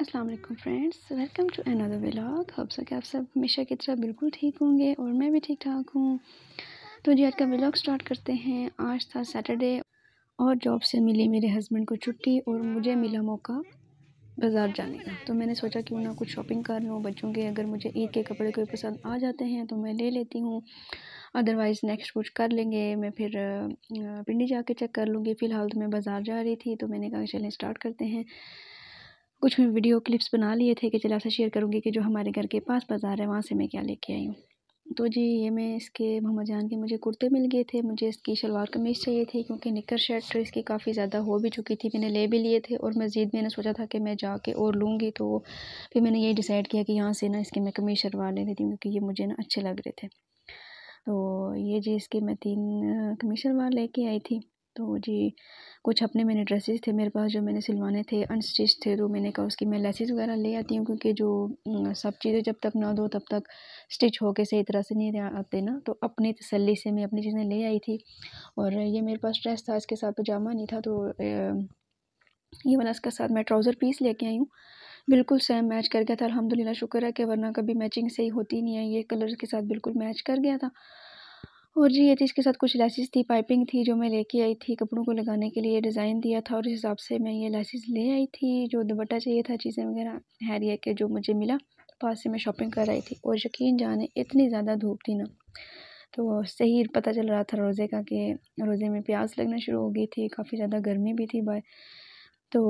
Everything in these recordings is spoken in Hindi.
अस्सलाम वालेकुम friends welcome to another vlog hope so कि आप सब हमेशा की तरह बिल्कुल ठीक होंगे और मैं भी ठीक ठाक हूँ तो जी आज का व्लॉग स्टार्ट करते हैं आज था सैटरडे और जॉब से मिली मेरे हस्बैंड को छुट्टी और मुझे मिला मौका बाज़ार जाने का तो मैंने सोचा क्यों ना कुछ शॉपिंग कर लूँ बच्चों के अगर मुझे ईद के कपड़े कोई पसंद आ जाते हैं तो मैं ले लेती हूँ अदरवाइज़ नेक्स्ट कुछ कर लेंगे मैं फिर पिंडी कर चेक कर लूँगी फ़िलहाल तो मैं बाज़ार जा रही थी तो मैंने कहा चलें स्टार्ट करते हैं कुछ मैं वीडियो क्लिप्स बना लिए थे कि चलो आपसे शेयर करूँगी कि जो हमारे घर के पास बाज़ार है वहाँ से मैं क्या लेके आई हूँ तो जी ये मैं इसके मोहम्मद जान के मुझे कुर्ते मिल गए थे मुझे इसकी शलवार कमीज चाहिए थी क्योंकि निकर शर्ट तो इसकी काफ़ी ज़्यादा हो भी चुकी थी मैंने ले भी लिए थे और मज़ीद मैंने सोचा था कि मैं जाके और लूँगी तो फिर मैंने यही डिसाइड किया कि यहाँ से ना इसके मैं कमीज शलवार ले लेती थी क्योंकि ये मुझे ना अच्छे लग रहे थे तो ये जी इसके मैं तीन कमीज शलवार लेके आई थी तो जी कुछ अपने मैंने ड्रेसेस थे मेरे पास जो मैंने सिलवाने थे अनस्टिच थे तो मैंने कहा उसकी मैं लेसिस वगैरह ले आती हूँ क्योंकि जो सब चीज़ें जब तक ना दो तब तक स्टिच होके सही तरह से नहीं आते ना तो अपनी तसली से मैं अपनी चीज़ें ले आई थी और ये मेरे पास ड्रेस था इसके साथ पजामा नहीं था तो ये वाला इसके साथ मैं ट्राउज़र पीस लेके आई हूँ बिल्कुल सेम मैच कर गया था अलहमदिल्ला शुक्र है कि वरना कभी मैचिंग सही होती नहीं है ये कलर के साथ बिल्कुल मैच कर गया था और जी ये इसके साथ कुछ लाइसिस थी पाइपिंग थी जो मैं लेके आई थी कपड़ों को लगाने के लिए डिज़ाइन दिया था और इस हिसाब से मैं ये लाइसिस ले आई थी जो दुपट्टा चाहिए था चीज़ें वगैरह हैरिया के जो मुझे मिला पास तो से मैं शॉपिंग कर रही थी और यकीन जाने इतनी ज़्यादा धूप थी ना तो सही पता चल रहा था रोज़े का कि रोज़े में प्यास लगना शुरू हो गई थी काफ़ी ज़्यादा गर्मी भी थी बाय तो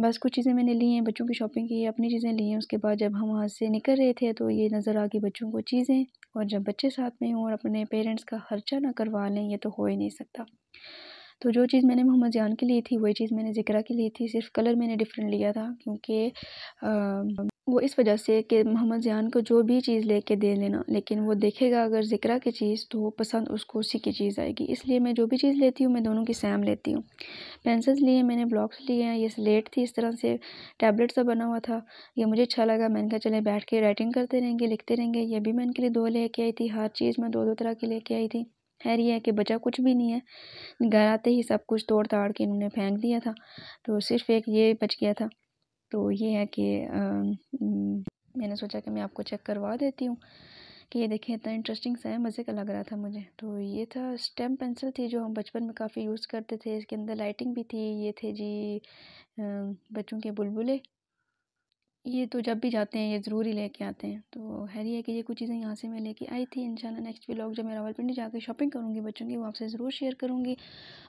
बस कुछ चीज़ें मैंने ली हैं बच्चों की शॉपिंग की है अपनी चीज़ें ली हैं उसके बाद जब हम वहाँ से निकल रहे थे तो ये नज़र आ गई बच्चों को चीज़ें और जब बच्चे साथ में हों और अपने पेरेंट्स का ख़र्चा ना करवा लें ये तो हो ही नहीं सकता तो जो चीज़ मैंने मोहम्मद जान के लिए थी वही चीज़ मैंने ज़िक्रा के लिए थी सिर्फ कलर मैंने डिफरेंट लिया था क्योंकि वो इस वजह से कि मोहम्मद जान को जो भी चीज़ लेके दे लेना लेकिन वो देखेगा अगर ज़िक्रा की चीज़ तो पसंद उसको उसी की चीज़ आएगी इसलिए मैं जो भी चीज़ लेती हूँ मैं दोनों की सैम लेती हूँ पेंसिल्स लिए मैंने ब्लॉक्स लिए हैं ये स्लेट थी इस तरह से टैबलेट सा बना हुआ था ये मुझे अच्छा लगा मैंने कहा चले बैठ के राइटिंग करते रहेंगे लिखते रहेंगे ये भी मैं इनके लिए दो लेके आई थी हर चीज़ मैं दो दो तरह की लेके आई थी खैर यह है कि बचा कुछ भी नहीं है घर आते ही सब कुछ तोड़ ताड़ के इन्होंने फेंक दिया था तो सिर्फ एक ये बच गया था तो ये है कि मैंने सोचा कि मैं आपको चेक करवा देती हूँ कि ये देखिए इतना इंटरेस्टिंग सा है मज़े का लग रहा था मुझे तो ये था स्टेम पेंसिल थी जो हम बचपन में काफ़ी यूज़ करते थे इसके अंदर लाइटिंग भी थी ये थे जी बच्चों के बुलबुले ये तो जब भी जाते हैं ये ज़रूर ही लेके आते हैं तो है ये कि ये कुछ चीज़ें यहाँ से मैं लेके आई थी इंशाल्लाह नेक्स्ट व्लॉग जब मैं रावलपिंडी जाके शॉपिंग करूँगी बच्चों की वो आपसे ज़रूर शेयर करूँगी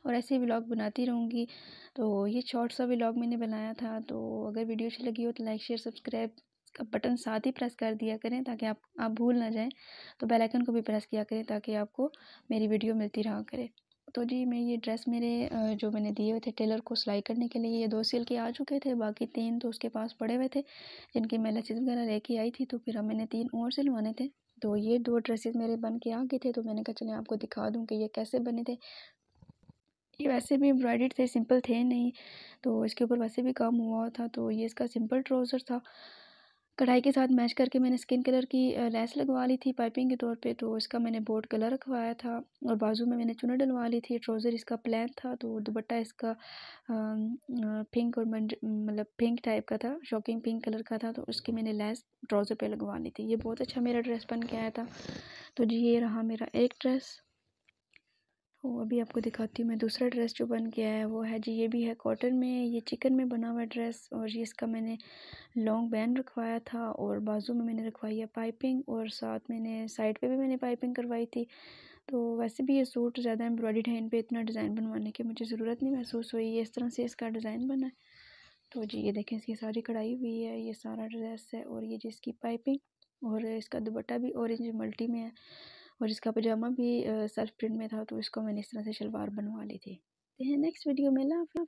और ऐसे व्लॉग बनाती रहूँगी तो ये शॉर्ट सा व्लॉग मैंने बनाया था तो अगर वीडियो अच्छी लगी हो तो लाइक शेयर सब्सक्राइब का बटन साथ ही प्रेस कर दिया करें ताकि आप आप भूल ना जाएँ तो बेलाइकन को भी प्रेस किया करें ताकि आपको मेरी वीडियो मिलती रहा करें तो जी मैं ये ड्रेस मेरे जो मैंने दिए हुए थे टेलर को सिलाई करने के लिए ये दो सिल के आ चुके थे बाकी तीन तो उसके पास पड़े हुए थे जिनकी मैं लचीज वगैरह लेके आई थी तो फिर मैंने तीन और सिलवाने थे तो ये दो ड्रेसेस मेरे बन के आ गए थे तो मैंने कहा चले आपको दिखा दूँ कि ये कैसे बने थे ये वैसे भी एम्ब्रॉयडर्ड थे सिंपल थे नहीं तो इसके ऊपर वैसे भी काम हुआ था तो ये इसका सिंपल ट्राउज़र था कढ़ाई के साथ मैच करके मैंने स्किन कलर की लेस लगवा ली थी पाइपिंग के तौर पे तो इसका मैंने बोर्ड कलर रखवाया था और बाजू में मैंने चुना डलवा ली थी ट्राउज़र इसका प्लान था तो दुपट्टा इसका पिंक और मतलब पिंक टाइप का था शॉकिंग पिंक कलर का था तो उसकी मैंने लैस ट्राउज़र पे लगवा ली थी ये बहुत अच्छा मेरा ड्रेस बन के आया था तो जी ये रहा मेरा एक ड्रेस वो अभी आपको दिखाती हूँ मैं दूसरा ड्रेस जो बन गया है वो है जी ये भी है कॉटन में ये चिकन में बना हुआ ड्रेस और ये इसका मैंने लॉन्ग बैन रखवाया था और बाजू में मैंने रखवाई है पाइपिंग और साथ मैंने साइड पे भी मैंने पाइपिंग करवाई थी तो वैसे भी ये सूट ज़्यादा एम्ब्रॉयड इन पर इतना डिज़ाइन बनवाने की मुझे ज़रूरत नहीं महसूस हुई इस तरह से इसका डिज़ाइन बना है तो जी ये देखें इसकी सारी कढ़ाई हुई है ये सारा ड्रेस है और ये जिसकी पाइपिंग और इसका दुपट्टा भी ऑरेंज मल्टी में है और इसका पजामा भी सेल्फ प्रिंट में था तो इसको मैंने इस तरह से शलवार बनवा ली थी नेक्स्ट वीडियो तो में लाफ